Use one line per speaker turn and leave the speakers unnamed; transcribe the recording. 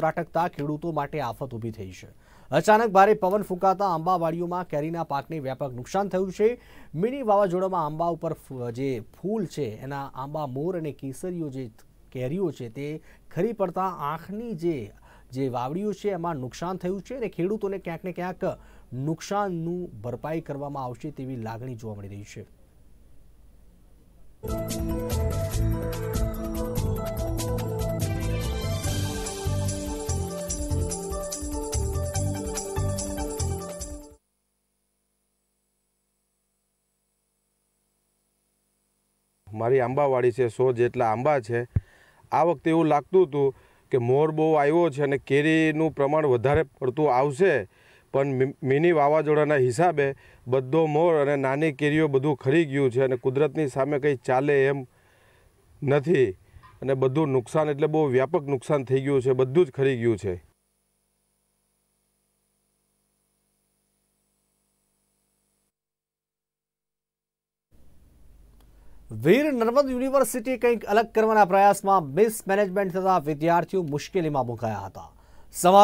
ત્રાટકતા ખેડૂતો માટે આફત ઊભી થઈ છે અચાનક ભારે પવન ફૂંકાતા આંબાવાડીઓમાં કેરીના પાકને વ્યાપક નુકસાન થયું છે મિની વાવાઝોડામાં આંબા ઉપર જે ફૂલ છે એના આંબા મોર અને કેસરીઓ જે કેરીઓ છે તે ખરી પડતા આંખની જે જે વાવડીઓ છે એમાં નુકસાન થયું છે અને ખેડૂતોને ક્યાંક ને ક્યાંક નુકસાનનું ભરપાઈ કરવામાં આવશે તેવી લાગણી જોવા મળી રહી છે
મારી આંબાવાડી છે સો જેટલા આંબા છે આ વખતે એવું લાગતું હતું કે મોર બહુ આવ્યો છે અને કેરીનું પ્રમાણ વધારે પડતું આવશે પણ મિની વાવાઝોડાના હિસાબે બધો મોર અને નાની કેરીઓ બધું ખરી ગયું છે અને કુદરતની સામે કંઈ ચાલે એમ નથી અને બધું નુકસાન એટલે બહુ વ્યાપક નુકસાન થઈ ગયું છે બધું જ ખરી ગયું છે
વીર નર્મદ યુનિવર્સિટી કંઈક અલગ કરવાના પ્રયાસમાં મિસમેનેજમેન્ટ થતા વિદ્યાર્થીઓ મુશ્કેલીમાં મુકાયા હતા સવાર